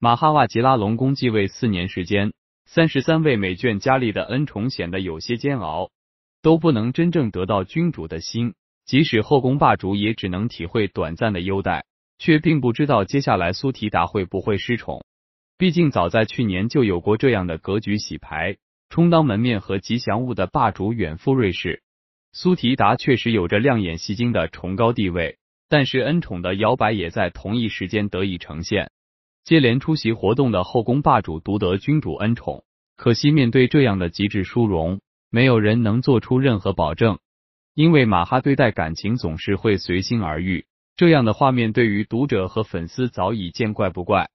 马哈瓦吉拉隆功继位四年时间，三十三位美眷佳丽的恩宠显得有些煎熬，都不能真正得到君主的心。即使后宫霸主，也只能体会短暂的优待，却并不知道接下来苏提达会不会失宠。毕竟早在去年就有过这样的格局洗牌，充当门面和吉祥物的霸主远赴瑞士。苏提达确实有着亮眼吸睛的崇高地位，但是恩宠的摇摆也在同一时间得以呈现。接连出席活动的后宫霸主独得君主恩宠，可惜面对这样的极致殊荣，没有人能做出任何保证，因为马哈对待感情总是会随心而欲。这样的画面对于读者和粉丝早已见怪不怪。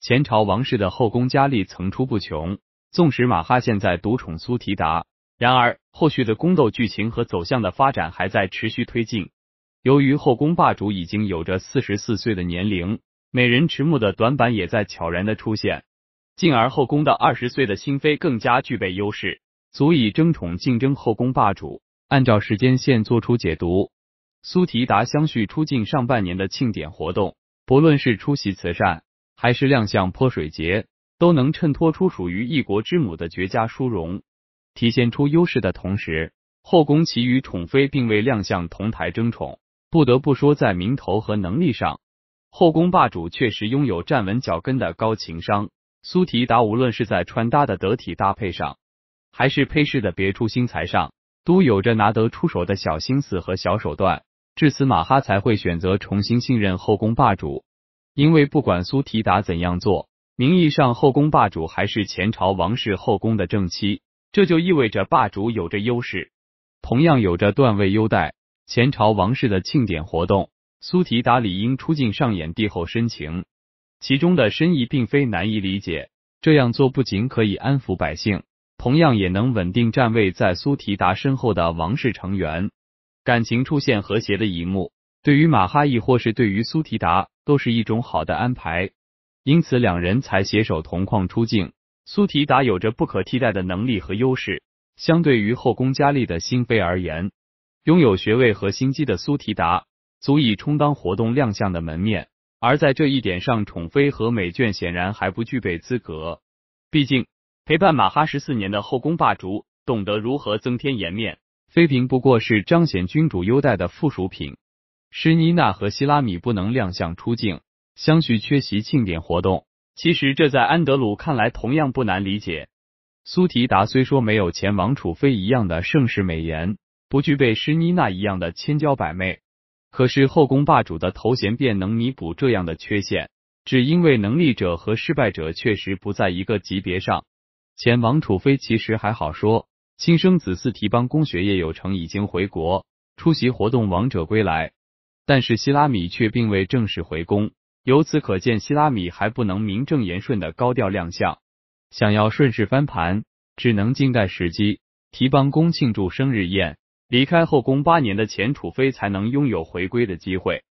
前朝王室的后宫佳丽层出不穷，纵使马哈现在独宠苏提达，然而后续的宫斗剧情和走向的发展还在持续推进。由于后宫霸主已经有着四十四岁的年龄。美人迟暮的短板也在悄然的出现，进而后宫的二十岁的新妃更加具备优势，足以争宠竞争后宫霸主。按照时间线做出解读，苏提达相续出镜上半年的庆典活动，不论是出席慈善，还是亮相泼水节，都能衬托出属于一国之母的绝佳殊荣，体现出优势的同时，后宫其余宠妃并未亮相同台争宠。不得不说，在名头和能力上。后宫霸主确实拥有站稳脚跟的高情商。苏提达无论是在穿搭的得体搭配上，还是配饰的别出心裁上，都有着拿得出手的小心思和小手段。至此，马哈才会选择重新信任后宫霸主，因为不管苏提达怎样做，名义上后宫霸主还是前朝王室后宫的正妻，这就意味着霸主有着优势，同样有着段位优待前朝王室的庆典活动。苏提达理应出镜上演帝后深情，其中的深意并非难以理解。这样做不仅可以安抚百姓，同样也能稳定站位在苏提达身后的王室成员感情出现和谐的一幕，对于马哈伊或是对于苏提达都是一种好的安排。因此，两人才携手同框出镜。苏提达有着不可替代的能力和优势，相对于后宫佳丽的新妃而言，拥有学位和心机的苏提达。足以充当活动亮相的门面，而在这一点上，宠妃和美眷显然还不具备资格。毕竟，陪伴马哈十四年的后宫霸主，懂得如何增添颜面；妃嫔不过是彰显君主优待的附属品。施妮娜和希拉米不能亮相出境，相续缺席庆典活动。其实，这在安德鲁看来同样不难理解。苏提达虽说没有前王储妃一样的盛世美颜，不具备施妮娜一样的千娇百媚。可是后宫霸主的头衔便能弥补这样的缺陷，只因为能力者和失败者确实不在一个级别上。前王楚妃其实还好说，亲生子嗣提帮宫学业有成，已经回国出席活动，王者归来。但是希拉米却并未正式回宫，由此可见，希拉米还不能名正言顺的高调亮相。想要顺势翻盘，只能静待时机。提帮宫庆祝生日宴。离开后宫八年的钱楚妃才能拥有回归的机会。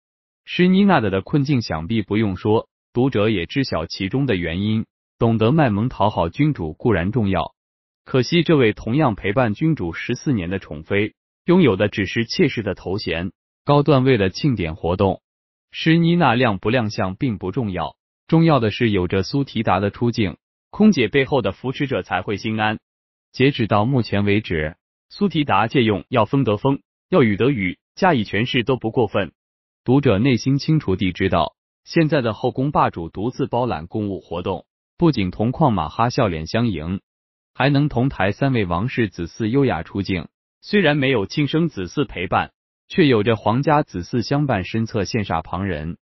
施妮娜的的困境想必不用说，读者也知晓其中的原因。懂得卖萌讨好君主固然重要，可惜这位同样陪伴君主十四年的宠妃，拥有的只是妾室的头衔。高段位的庆典活动，施妮娜亮不亮相并不重要，重要的是有着苏提达的出镜，空姐背后的扶持者才会心安。截止到目前为止。苏提达借用要风得风，要雨得雨加以诠释都不过分。读者内心清楚地知道，现在的后宫霸主独自包揽公务活动，不仅同矿马哈笑脸相迎，还能同台三位王室子嗣优雅出镜。虽然没有亲生子嗣陪伴，却有着皇家子嗣相伴身侧，羡煞旁人。